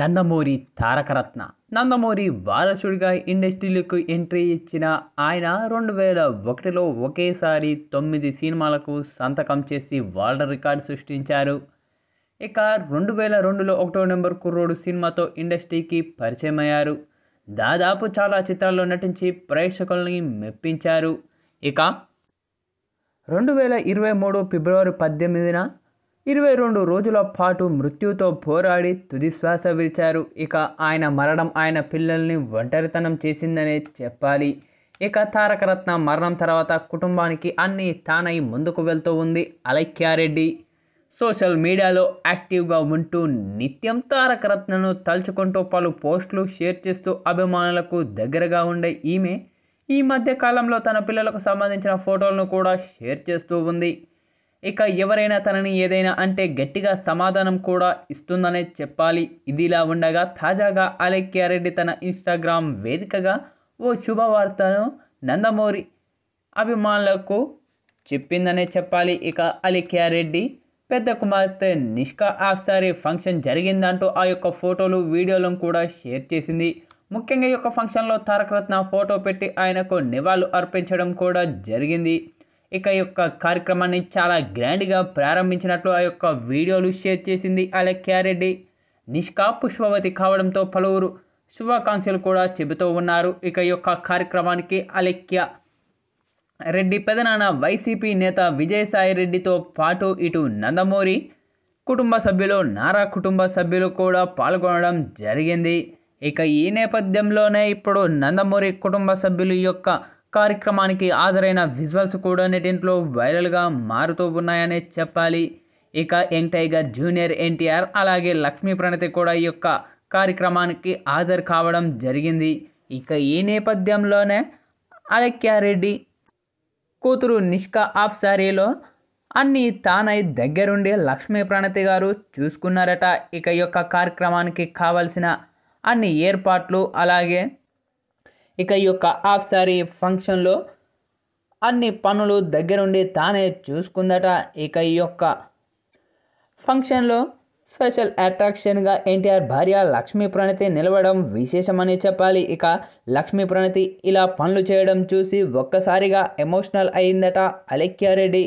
నందమూరి తారకరత్న నందమూరి వారసుడిగా ఇండస్ట్రీలకు ఎంట్రీ ఇచ్చిన ఆయన రెండు వేల ఒకటిలో ఒకేసారి తొమ్మిది సినిమాలకు సంతకం చేసి వరల్డ్ రికార్డు సృష్టించారు ఇక రెండు వేల రెండులో ఒకటో నెంబర్ కుర్రోడు సినిమాతో ఇండస్ట్రీకి పరిచయమయ్యారు దాదాపు చాలా చిత్రాల్లో నటించి ప్రేక్షకుల్ని మెప్పించారు ఇక రెండు వేల ఇరవై మూడు ఫిబ్రవరి పద్దెనిమిదిన ఇరవై రెండు రోజుల పాటు మృత్యుతో పోరాడి తుది శ్వాస విడిచారు ఇక ఆయన మరణం ఆయన పిల్లల్ని ఒంటరితనం చేసిందనే చెప్పాలి ఇక తారకరత్న మరణం తర్వాత కుటుంబానికి అన్ని తానై ముందుకు వెళ్తూ ఉంది అలైక్యారెడ్డి సోషల్ మీడియాలో యాక్టివ్గా ఉంటూ నిత్యం తారకరత్నను తలుచుకుంటూ పలు పోస్టులు షేర్ చేస్తూ అభిమానులకు దగ్గరగా ఉండే ఈమె ఈ మధ్య కాలంలో తన పిల్లలకు సంబంధించిన ఫోటోలను కూడా షేర్ చేస్తూ ఉంది ఇక ఎవరైనా తనని ఏదైనా అంటే గట్టిగా సమాధానం కూడా ఇస్తుందనే చెప్పాలి ఇదిలా ఉండగా తాజాగా అలెక్య రెడ్డి తన ఇన్స్టాగ్రామ్ వేదికగా ఓ శుభవార్తను నందమూరి అభిమానులకు చెప్పిందనే చెప్పాలి ఇక అలెక్య రెడ్డి పెద్ద కుమార్తె నిష్కా ఆఫ్సారి ఫంక్షన్ జరిగిందంటూ ఆ యొక్క ఫోటోలు వీడియోలను కూడా షేర్ చేసింది ముఖ్యంగా ఈ యొక్క ఫంక్షన్లో తారకరత్న ఫోటో పెట్టి ఆయనకు నివాళులు అర్పించడం కూడా జరిగింది ఇక యొక్క కార్యక్రమాన్ని చాలా గ్రాండ్గా ప్రారంభించినట్లు ఆ యొక్క వీడియోలు షేర్ చేసింది అలక్యారెడ్డి నిష్కా పుష్పవతి కావడంతో పలువురు శుభాకాంక్షలు కూడా చెబుతూ ఉన్నారు ఇక యొక్క కార్యక్రమానికి అలెక్య రెడ్డి పెదనాన్న వైసీపీ నేత విజయసాయి రెడ్డితో పాటు ఇటు నందమూరి కుటుంబ సభ్యులు నారా కుటుంబ సభ్యులు కూడా పాల్గొనడం జరిగింది ఇక ఈ నేపథ్యంలోనే ఇప్పుడు నందమూరి కుటుంబ సభ్యులు యొక్క కార్యక్రమానికి హాజరైన విజువల్స్ కూడా నెటింట్లో వైరల్గా మారుతూ ఉన్నాయనే చెప్పాలి ఇక యంగ్ టైగర్ జూనియర్ ఎన్టీఆర్ అలాగే లక్ష్మీ ప్రణతి కూడా ఈ యొక్క కార్యక్రమానికి హాజరు కావడం జరిగింది ఇక ఈ నేపథ్యంలోనే అలక్యారెడ్డి కూతురు నిష్కా ఆఫ్ సారీలో అన్నీ తానై దగ్గరుండి లక్ష్మీ ప్రణతి గారు చూసుకున్నారట ఇక యొక్క కార్యక్రమానికి కావలసిన అన్ని ఏర్పాట్లు అలాగే ఇక ఈ యొక్క హాఫ్ సారీ ఫంక్షన్లో అన్ని పనులు దగ్గరుండి తానే చూసుకుందట ఇక ఈ యొక్క ఫంక్షన్లో స్పెషల్ అట్రాక్షన్గా ఎన్టీఆర్ భార్య లక్ష్మీ ప్రణతి నిలవడం విశేషమని చెప్పాలి ఇక లక్ష్మీ ప్రణతి ఇలా పనులు చేయడం చూసి ఒక్కసారిగా ఎమోషనల్ అయిందట అలెక్యారెడ్డి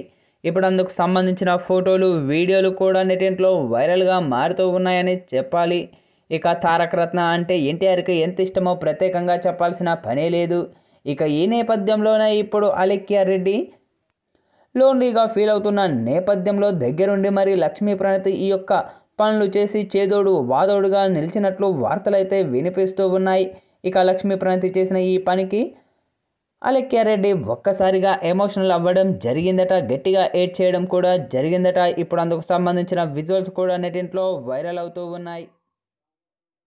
ఇప్పుడు అందుకు సంబంధించిన ఫోటోలు వీడియోలు కూడా నెటింట్లో వైరల్గా మారుతూ ఉన్నాయని చెప్పాలి ఇక తారకరత్న అంటే ఎన్టీఆర్కి ఎంత ఇష్టమో ప్రత్యేకంగా చెప్పాల్సిన పనే లేదు ఇక ఈ నేపథ్యంలోనే ఇప్పుడు రెడ్డి లోన్లీగా ఫీల్ అవుతున్న నేపథ్యంలో దగ్గరుండి మరి లక్ష్మీ ప్రణతి ఈ యొక్క పనులు చేసి చేదోడు వాదోడుగా నిలిచినట్లు వార్తలైతే వినిపిస్తూ ఉన్నాయి ఇక లక్ష్మీ ప్రణతి చేసిన ఈ పనికి రెడ్డి ఒక్కసారిగా ఎమోషనల్ అవ్వడం జరిగిందట గట్టిగా ఏడ్ చేయడం కూడా జరిగిందట ఇప్పుడు అందుకు సంబంధించిన విజువల్స్ కూడా నెటింట్లో వైరల్ అవుతూ ఉన్నాయి